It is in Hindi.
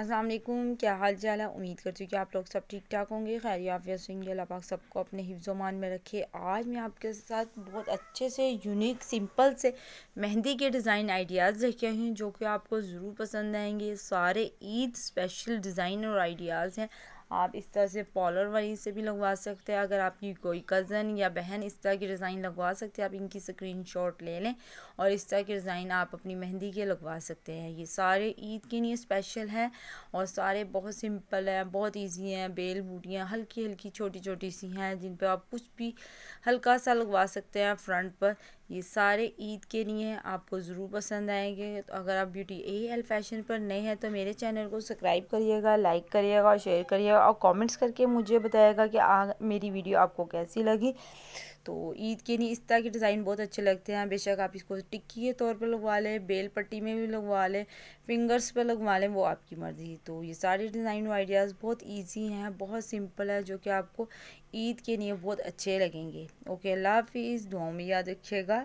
अस्सलाम वालेकुम क्या हाल चाल है उम्मीद करती हूँ कि आप लोग सब ठीक ठाक होंगे खैर आफियत सुनिए अल्लाह पाक सबको अपने हिफ्जोमान में रखे आज मैं आपके साथ बहुत अच्छे से यूनिक सिंपल से मेहंदी के डिज़ाइन आइडियाज़ रखे आई जो कि आपको ज़रूर पसंद आएंगे सारे ईद स्पेशल डिज़ाइन और आइडियाज़ हैं आप इस तरह से पॉलर वाली से भी लगवा सकते हैं अगर आपकी कोई कज़न या बहन इस तरह की डिज़ाइन लगवा सकते हैं आप इनकी स्क्रीन शॉट ले लें और इस तरह की डिज़ाइन आप अपनी मेहंदी के लगवा सकते हैं ये सारे ईद के लिए स्पेशल है और सारे बहुत सिंपल हैं बहुत ईजी हैं बेल बूटियाँ हल्की हल्की छोटी छोटी सी हैं जिन पर आप कुछ भी हल्का सा लगवा सकते हैं फ्रंट पर ये सारे ईद के लिए हैं आपको ज़रूर पसंद आएंगे तो अगर आप ब्यूटी ए एल फैशन पर नए हैं तो मेरे चैनल को सब्सक्राइब करिएगा लाइक करिएगा और शेयर करिएगा और कमेंट्स करके मुझे बताएगा कि आ, मेरी वीडियो आपको कैसी लगी तो ईद के लिए इस तरह के डिज़ाइन बहुत अच्छे लगते हैं बेशक आप इसको टिक्की के तौर पर लगवा लें बेल पट्टी में भी लगवा लें फिंगर्स पर लगवा लें वो आपकी मर्ज़ी तो ये सारे डिज़ाइन आइडियाज़ बहुत ईजी हैं बहुत सिंपल है जो कि आपको ईद के लिए बहुत अच्छे लगेंगे ओके अल्लाह हाफिज़ दुआओं में याद रखिएगा